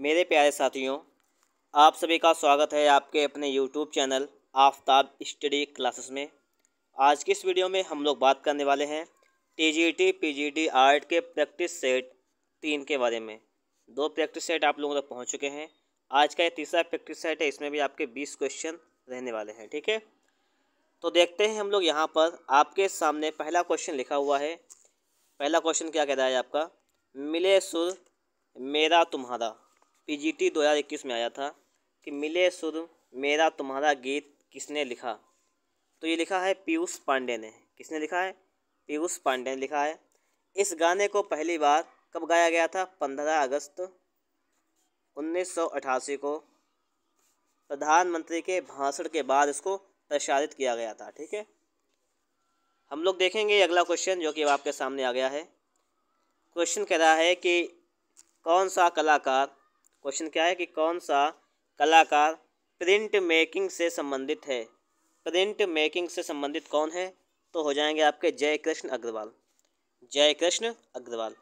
मेरे प्यारे साथियों आप सभी का स्वागत है आपके अपने YouTube channel Aftab study classes में आज की इस वीडियो में हम लोग बात करने वाले हैं टी टी आर्ट के प्रैक्टिस सेट तीन के बारे में दो प्रैक्टिस सेट आप लोगों तक पहुंच चुके हैं आज का ये तीसरा प्रैक्टिस सेट है इसमें भी आपके बीस क्वेश्चन रहने वाले हैं ठीक है तो देखते हैं हम लोग यहाँ पर आपके सामने पहला क्वेश्चन लिखा हुआ है पहला क्वेश्चन क्या कह रहा है आपका मिले सुर मेरा तुम्हारा पीजीटी 2021 में आया था कि मिले सुर मेरा तुम्हारा गीत किसने लिखा तो ये लिखा है पीयूष पांडे ने किसने लिखा है पीयूष पांडे ने लिखा है इस गाने को पहली बार कब गाया गया था पंद्रह अगस्त उन्नीस को प्रधानमंत्री के भाषण के बाद इसको प्रसारित किया गया था ठीक है हम लोग देखेंगे अगला क्वेश्चन जो कि अब आपके सामने आ गया है क्वेश्चन कह रहा है कि कौन सा कलाकार क्वेश्चन क्या है कि कौन सा कलाकार प्रिंट मेकिंग से संबंधित है प्रिंट मेकिंग से संबंधित कौन है तो हो जाएंगे आपके जय कृष्ण अग्रवाल जय कृष्ण अग्रवाल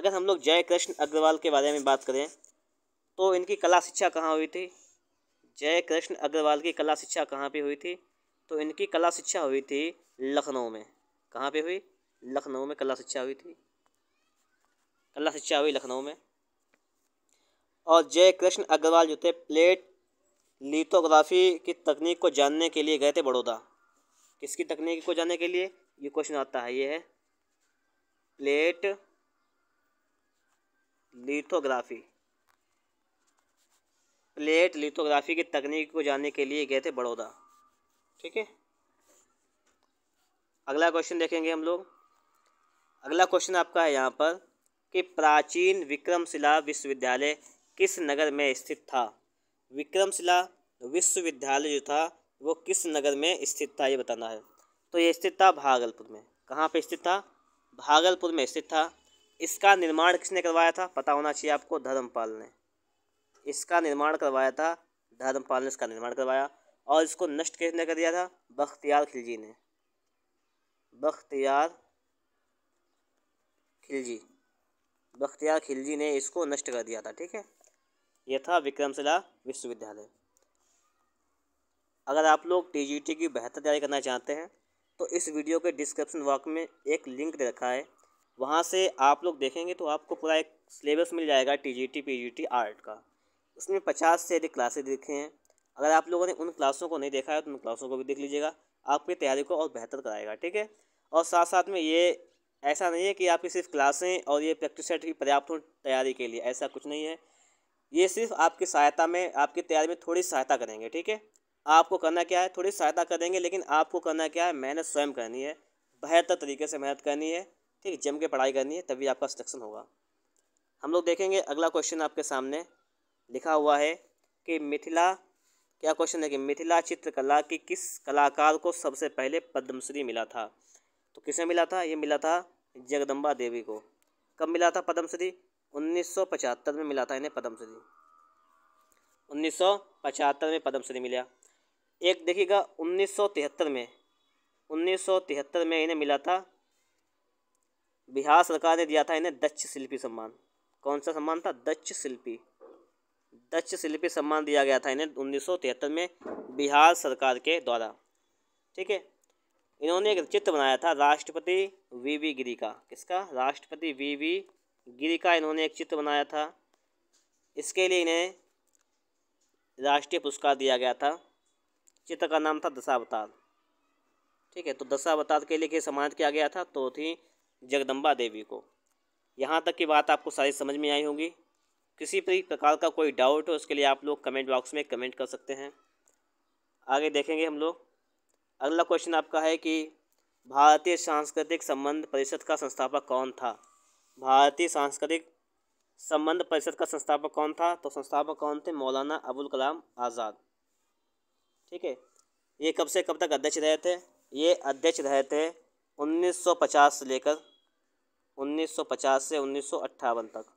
अगर हम लोग जय कृष्ण अग्रवाल के बारे में बात करें तो इनकी कला शिक्षा कहाँ हुई थी जय कृष्ण अग्रवाल की कला शिक्षा कहाँ पे हुई थी तो इनकी कला शिक्षा हुई थी लखनऊ में कहाँ पे हुई लखनऊ में कला शिक्षा हुई थी कला शिक्षा हुई लखनऊ में और जय कृष्ण अग्रवाल जो थे प्लेट लिथोग्राफी की तकनीक को जानने के लिए गए थे बड़ौदा किसकी तकनीक को जानने के लिए ये क्वेश्चन आता है ये है प्लेट लिथोग्राफी प्लेट लिथोग्राफी की तकनीक को जानने के लिए गए थे बड़ौदा ठीक है अगला क्वेश्चन देखेंगे हम लोग अगला क्वेश्चन आपका है यहाँ पर कि प्राचीन विक्रमशिला विश्वविद्यालय किस नगर में स्थित था विक्रमशिला विश्वविद्यालय जो था वो किस नगर में स्थित था ये बताना है तो ये स्थित था भागलपुर में कहाँ पे स्थित था भागलपुर में स्थित था इसका निर्माण किसने करवाया था पता होना चाहिए आपको धर्मपाल ने इसका निर्माण करवाया था धर्मपाल ने इसका निर्माण करवाया और इसको नष्ट किसने कर दिया था बख्तियार खिलजी ने बख्तियार खिलजी बख्तियार खिलजी ने इसको नष्ट कर दिया था ठीक है यह था विक्रमशिला विश्वविद्यालय अगर आप लोग टी की बेहतर तैयारी करना चाहते हैं तो इस वीडियो के डिस्क्रिप्शन बॉक्स में एक लिंक दे रखा है वहाँ से आप लोग देखेंगे तो आपको पूरा एक सिलेबस मिल जाएगा T G T P G T art का उसमें पचास से अधिक क्लासेज देखे हैं अगर आप लोगों ने उन क्लासों को नहीं देखा है तो उन क्लासों को भी देख लीजिएगा आपकी तैयारी को और बेहतर कराएगा ठीक है और साथ साथ में ये ऐसा नहीं है कि आपकी सिर्फ क्लासें और ये प्रैक्टिस सेट ही पर्याप्त हो तैयारी के लिए ऐसा कुछ नहीं है ये सिर्फ आपकी सहायता में आपकी तैयारी में थोड़ी सहायता करेंगे ठीक है आपको करना क्या है थोड़ी सहायता करेंगे लेकिन आपको करना क्या है मेहनत स्वयं करनी है बेहतर तरीके से मेहनत करनी है ठीक जम के पढ़ाई करनी है तभी आपका सिलेक्शन होगा हम लोग देखेंगे अगला क्वेश्चन आपके सामने लिखा हुआ है कि मिथिला क्या क्वेश्चन है कि मिथिला चित्रकला की किस कलाकार को सबसे पहले पद्मश्री मिला था तो किसे मिला था ये मिला था जगदम्बा देवी को कब मिला था पद्मश्री 1975 में मिला था इन्हें पद्म श्री 1975 में पद्म श्री मिला एक देखिएगा 1973 में 1973 में इन्हें मिला था बिहार सरकार ने दिया था इन्हें दक्ष शिल्पी सम्मान कौन सा सम्मान था दक्ष शिल्पी दक्ष शिल्पी सम्मान दिया गया था इन्हें उन्नीस में बिहार सरकार के द्वारा ठीक है इन्होंने एक चित्र बनाया था राष्ट्रपति वी वी गिरी का किसका राष्ट्रपति वी वी गिरी का इन्होंने एक चित्र बनाया था इसके लिए इन्हें राष्ट्रीय पुरस्कार दिया गया था चित्र का नाम था दशावतार ठीक है तो दशावतार के लिए सम्मानित किया गया था तो थी जगदम्बा देवी को यहाँ तक की बात आपको सारी समझ में आई होगी किसी भी प्रकार का कोई डाउट हो उसके लिए आप लोग कमेंट बॉक्स में कमेंट कर सकते हैं आगे देखेंगे हम लोग अगला क्वेश्चन आपका है कि भारतीय सांस्कृतिक संबंध परिषद का संस्थापक कौन था भारतीय सांस्कृतिक संबंध परिषद का संस्थापक कौन था तो संस्थापक कौन थे मौलाना अबुल कलाम आज़ाद ठीक है ये कब से कब तक अध्यक्ष रहे थे ये अध्यक्ष रहे थे 1950 से लेकर 1950 से उन्नीस तक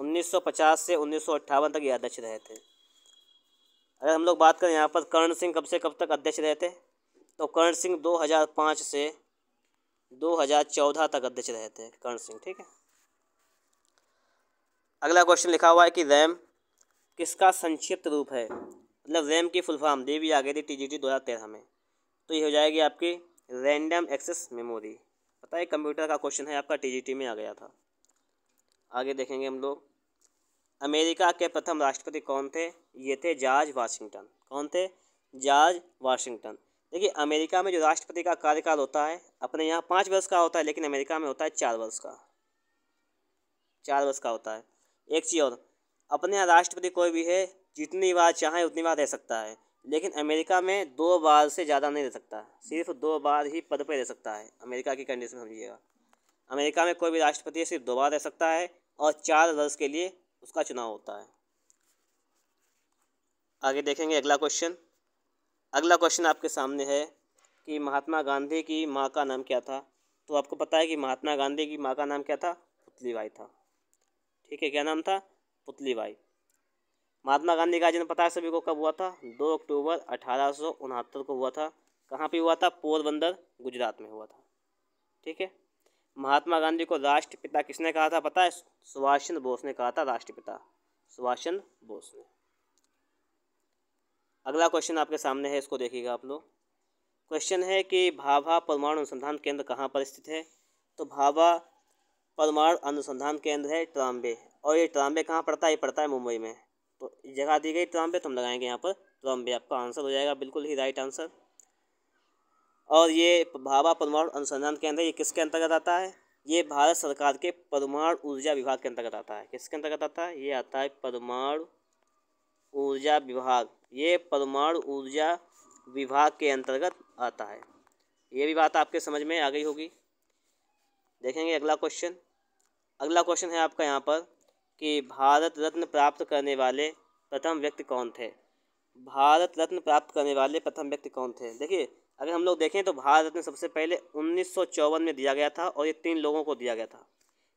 1950 से उन्नीस तक ये अध्यक्ष रहे थे अगर हम लोग बात करें यहाँ पर कर्ण सिंह कब से कब तक अध्यक्ष रहे थे तो कर्ण सिंह 2005 से दो हज़ार चौदह तक अध्यक्ष रहे थे कर्ण सिंह ठीक है अगला क्वेश्चन लिखा हुआ है कि रैम किसका संक्षिप्त रूप है मतलब रैम की फुल फॉर्म दी भी आ गई थी टी जी टी दो हज़ार तेरह में तो ये हो जाएगी आपकी रैंडम एक्सेस मेमोरी पता है कंप्यूटर का क्वेश्चन है आपका टी में आ गया था आगे देखेंगे हम लोग अमेरिका के प्रथम राष्ट्रपति कौन थे ये थे जॉर्ज वाशिंगटन कौन थे जॉर्ज वाशिंगटन देखिए अमेरिका में जो राष्ट्रपति का कार्यकाल होता है अपने यहाँ पाँच वर्ष का होता है लेकिन अमेरिका में होता है चार वर्ष का चार वर्ष का होता है एक चीज़ और अपने यहाँ राष्ट्रपति कोई भी है जितनी बार चाहे उतनी बार रह सकता है लेकिन अमेरिका में दो बार से ज़्यादा नहीं रह सकता सिर्फ दो बार ही पद पर रह सकता है अमेरिका की कंडीशन समझिएगा अमेरिका में कोई भी राष्ट्रपति सिर्फ दो बार रह सकता है और चार वर्ष के लिए उसका चुनाव होता है आगे देखेंगे अगला क्वेश्चन अगला क्वेश्चन आपके सामने है कि महात्मा गांधी की माँ का नाम क्या था तो आपको पता है कि महात्मा गांधी की माँ का नाम क्या था पुतलीबाई था ठीक है क्या नाम था पुतलीबाई महात्मा गांधी का जन्म पता है सभी को कब हुआ था दो अक्टूबर अठारह को हुआ था कहाँ पर हुआ था पोरबंदर गुजरात में हुआ था ठीक है महात्मा गांधी को राष्ट्रपिता किसने कहा था पता है सुभाष चंद्र बोस ने कहा था राष्ट्रपिता सुभाष चंद्र बोस ने अगला क्वेश्चन आपके सामने है इसको देखिएगा आप लोग क्वेश्चन है कि भाभा परमाणु अनुसंधान केंद्र कहाँ पर स्थित है तो भाभा परमाणु अनुसंधान केंद्र है ट्राम्बे और ये ट्राम्बे कहाँ पड़ता है ये पड़ता है मुंबई में तो जगह दी गई ट्राम्बे तो हम लगाएंगे यहाँ पर ट्राम्बे आपका आंसर हो जाएगा बिल्कुल ही राइट आंसर और ये भाभा परमाणु अनुसंधान केंद्र ये किसके अंतर्गत आता है ये भारत सरकार के परमाणु ऊर्जा विभाग के अंतर्गत आता है किसके अंतर्गत आता है ये आता है परमाणु ऊर्जा विभाग ये परमाणु ऊर्जा विभाग के अंतर्गत आता है ये भी बात आपके समझ में आ गई होगी देखेंगे अगला क्वेश्चन अगला क्वेश्चन है आपका यहाँ पर कि भारत रत्न प्राप्त करने वाले प्रथम व्यक्ति कौन थे भारत रत्न प्राप्त करने वाले प्रथम व्यक्ति कौन थे देखिए अगर हम लोग देखें तो भारत रत्न सबसे पहले उन्नीस में दिया गया था और ये तीन लोगों को दिया गया था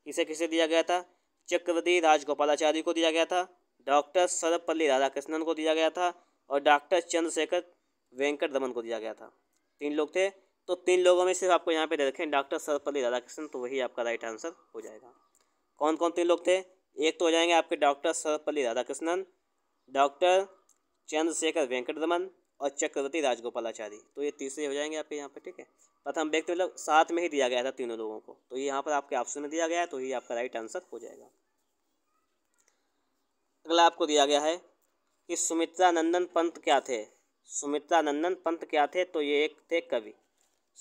किसे किसे दिया गया था चक्रवर्ती राजगोपालाचारी को दिया गया था डॉक्टर सर्वपल्ली राधाकृष्णन को दिया गया था और डॉक्टर चंद्रशेखर वेंकट दमन को दिया गया था तीन लोग थे तो तीन लोगों में सिर्फ आपको यहाँ पे दे रखें डॉक्टर सर्वपल्ली राधाकृष्णन तो वही आपका राइट आंसर हो जाएगा कौन कौन तीन लोग थे एक तो हो जाएंगे आपके डॉक्टर सर्वपल्ली राधाकृष्णन डॉक्टर चंद्रशेखर वेंकट दमन और चक्रवर्ती राजगोपालाचारी तो ये तीसरे हो जाएंगे आपके यहाँ पर ठीक है प्रथम व्यक्ति मतलब साथ में ही दिया गया था तीनों लोगों को तो ये यहाँ पर आपके ऑप्शन में दिया गया है तो ये आपका राइट आंसर हो जाएगा अगला आपको दिया गया है कि सुमित्रा नंदन पंत क्या थे सुमित्रा नंदन पंत क्या थे तो ये एक थे कवि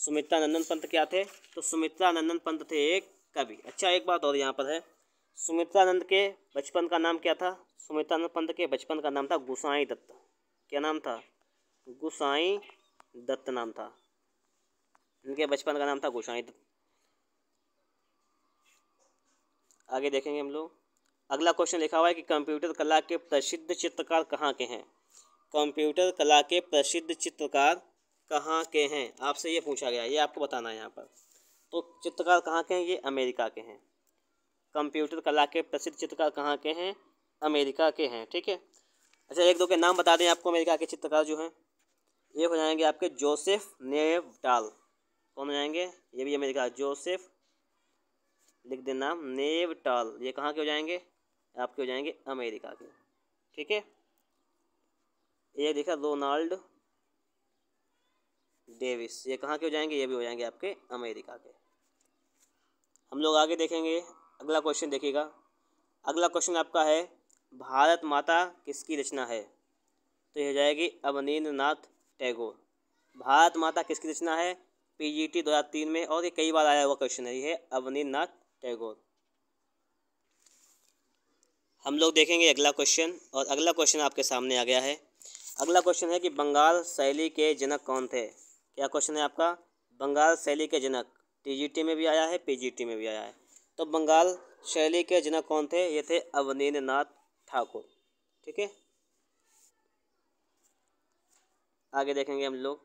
सुमित्रा नंदन पंत क्या थे तो सुमित्रा नंदन पंत थे एक कवि अच्छा एक बात और यहाँ पर है सुमित्रानंद के बचपन का नाम क्या था सुमित्रानंद पंत के बचपन का नाम था गुसाई दत्त क्या नाम था गुसाई दत्त नाम था इनके बचपन का नाम था गुसाई दत्त आगे देखेंगे हम लोग अगला क्वेश्चन लिखा हुआ है कि कंप्यूटर कला के प्रसिद्ध चित्रकार कहाँ के हैं कंप्यूटर कला के प्रसिद्ध चित्रकार कहाँ के हैं आपसे ये पूछा गया ये आपको बताना है यहाँ पर तो चित्रकार कहाँ के हैं ये अमेरिका के हैं कंप्यूटर कला के प्रसिद्ध चित्रकार कहाँ के हैं अमेरिका के हैं ठीक है अच्छा एक दो के नाम बता दें आपको अमेरिका के चित्रकार जो हैं ये हो जाएंगे आपके जोसेफ टाल कौन हो जाएंगे ये भी अमेरिका जोसेफ लिख दें नाम टाल ये कहाँ के हो जाएंगे आपके हो जाएंगे अमेरिका के ठीक है ये देखा रोनाल्ड डेविस ये कहाँ के हो जाएंगे ये भी हो जाएंगे आपके अमेरिका के हम लोग आगे देखेंगे अगला क्वेश्चन देखिएगा अगला क्वेश्चन आपका है भारत माता किसकी रचना है तो यह हो जाएगी अवनीन्द्र नाथ टैगोर भारत माता किसकी रचना है पीजीटी 2003 में और ये कई बार आया हुआ क्वेश्चन है ये है अवनीन्द्र नाथ टैगोर हम लोग देखेंगे अगला क्वेश्चन और अगला क्वेश्चन आपके सामने आ गया है अगला क्वेश्चन है कि बंगाल शैली के जनक कौन थे क्या क्वेश्चन है आपका बंगाल शैली के जनक टी में भी आया है पी में भी आया है तो बंगाल शैली के जनक कौन थे ये थे अवनीन्द्र नाथ ठाकुर ठीक है आगे देखेंगे हम लोग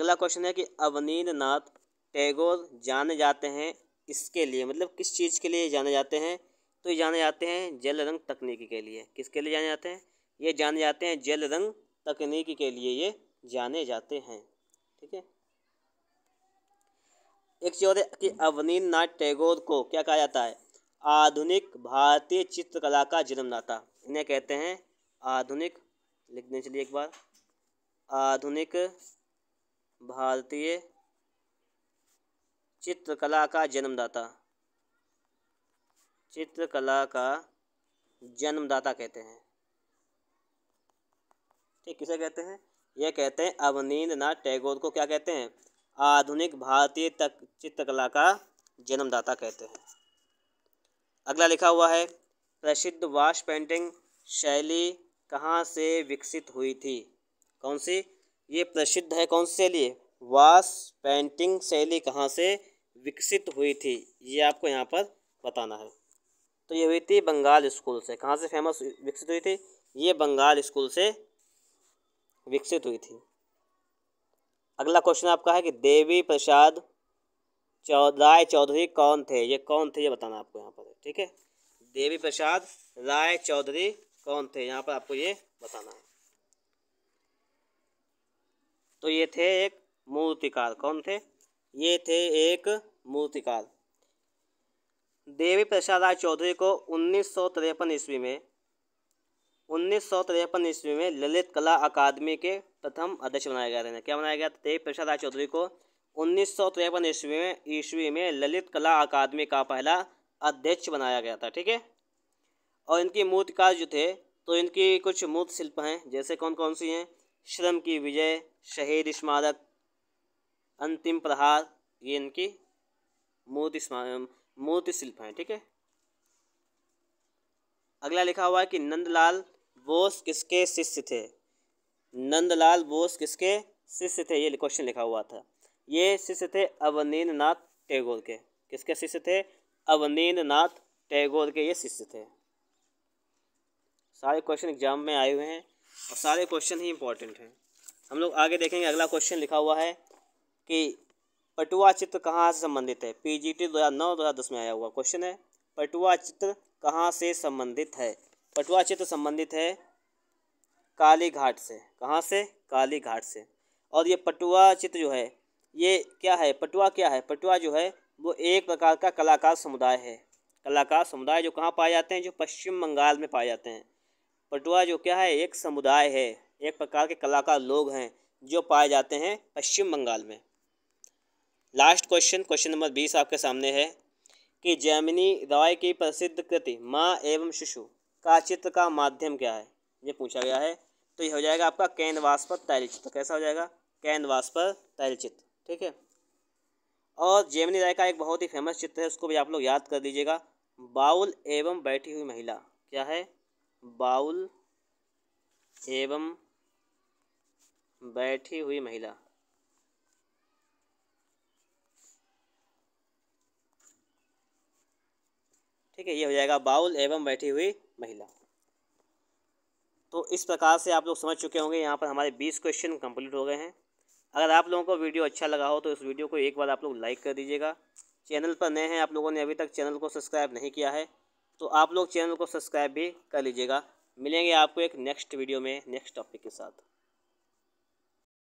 अगला क्वेश्चन है कि अवनीन्द्र नाथ टैगोर जाने जाते हैं इसके लिए मतलब किस चीज़ के लिए जाने जाते हैं तो ये जाने जाते हैं जल रंग तकनीकी के लिए किसके लिए जाने जाते हैं ये जाने जाते हैं जल रंग तकनीकी के लिए ये जाने जाते हैं ठीक है एक चीज और है कि अवनीन नाथ टैगोर को क्या कहा जाता है आधुनिक भारतीय चित्रकला का जन्मदाता इन्हें कहते हैं आधुनिक लिखने चलिए एक बार आधुनिक भारतीय चित्रकला का जन्मदाता चित्रकला का जन्मदाता कहते हैं ठीक किसे कहते हैं यह कहते हैं अवनीन्द्र नाथ टैगोर को क्या कहते हैं आधुनिक भारतीय तक चित्रकला का जन्मदाता कहते हैं अगला लिखा हुआ है प्रसिद्ध वाश पेंटिंग शैली कहाँ से विकसित हुई थी कौन सी ये प्रसिद्ध है कौन सी शैली वाश पेंटिंग शैली कहाँ से विकसित हुई थी ये आपको यहाँ पर बताना है तो ये हुई थी बंगाल स्कूल से कहाँ से फेमस विकसित हुई थी ये बंगाल स्कूल से विकसित हुई थी अगला क्वेश्चन आपका है कि देवी प्रसाद राय चौधरी कौन थे ये कौन थे ये बताना आपको यहाँ पर ठीक है देवी प्रसाद राय चौधरी कौन थे यहाँ पर आपको ये बताना है तो ये थे एक मूर्तिकार कौन थे ये थे एक मूर्तिकार देवी प्रसाद राय चौधरी को उन्नीस सौ तिरपन ईस्वी में उन्नीस सौ तिरपन ईस्वी में ललित कला अकादमी के प्रथम अध्यक्ष बनाया गया था क्या बनाया गया था देवी प्रसाद राय चौधरी को उन्नीस सौ तिरपन ईस्वी में ईस्वी में ललित कला अकादमी का पहला अध्यक्ष बनाया गया था ठीक है और इनकी मूर्तिकार जो थे तो इनकी कुछ मूर्त शिल्प हैं जैसे कौन कौन सी हैं श्रम की विजय शहीद स्मारक अंतिम प्रहार ये इनकी मूर्ति मूर्ति शिल्प हैं ठीक है अगला लिखा हुआ है कि नंदलाल बोस किसके शिष्य थे नंदलाल बोस किसके शिष्य थे ये क्वेश्चन लिखा हुआ था ये शिष्य थे अवनीन्द्र नाथ टैगोर के किसके शिष्य थे अवनीन्द्र नाथ टैगोर के ये शिष्य थे सारे क्वेश्चन एग्जाम में आए हुए हैं और सारे क्वेश्चन ही इंपॉर्टेंट हैं हम लोग आगे देखेंगे अगला क्वेश्चन लिखा हुआ है कि पटुआ चित्र कहाँ से संबंधित है पीजीटी 2009 2010 में आया हुआ क्वेश्चन है पटुआ चित्र कहाँ से संबंधित है पटुआ चित्र संबंधित है काली घाट से कहाँ से काली घाट से और ये पटुआ चित्र जो है ये क्या है पटुआ क्या है पटुआ जो है वो एक प्रकार का कलाकार समुदाय है कलाकार समुदाय जो कहाँ पाए जाते हैं जो पश्चिम बंगाल में पाए जाते हैं पटुआ जो क्या है एक समुदाय है एक प्रकार के कलाकार लोग हैं जो पाए जाते हैं पश्चिम बंगाल में लास्ट क्वेश्चन क्वेश्चन नंबर बीस आपके सामने है कि जैमिनी रॉय की प्रसिद्ध कृति माँ एवं शिशु का चित्र का माध्यम क्या है ये पूछा गया है तो ये हो जाएगा आपका कैनवास पर तैल चित्र तो कैसा हो जाएगा कैनवास पर तैल चित्र ठीक है और जेमिनी राय का एक बहुत ही फेमस चित्र है उसको भी आप लोग याद कर दीजिएगा बाउल एवं बैठी हुई महिला क्या है बाउल एवं बैठी हुई महिला ठीक है ये हो जाएगा बाउल एवं बैठी हुई महिला तो इस प्रकार से आप लोग समझ चुके होंगे यहाँ पर हमारे बीस क्वेश्चन कंप्लीट हो गए हैं अगर आप लोगों को वीडियो अच्छा लगा हो तो इस वीडियो को एक बार आप लोग लाइक कर दीजिएगा चैनल पर नए हैं आप लोगों ने अभी तक चैनल को सब्सक्राइब नहीं किया है तो आप लोग चैनल को सब्सक्राइब भी कर लीजिएगा मिलेंगे आपको एक नेक्स्ट वीडियो में नेक्स्ट टॉपिक के साथ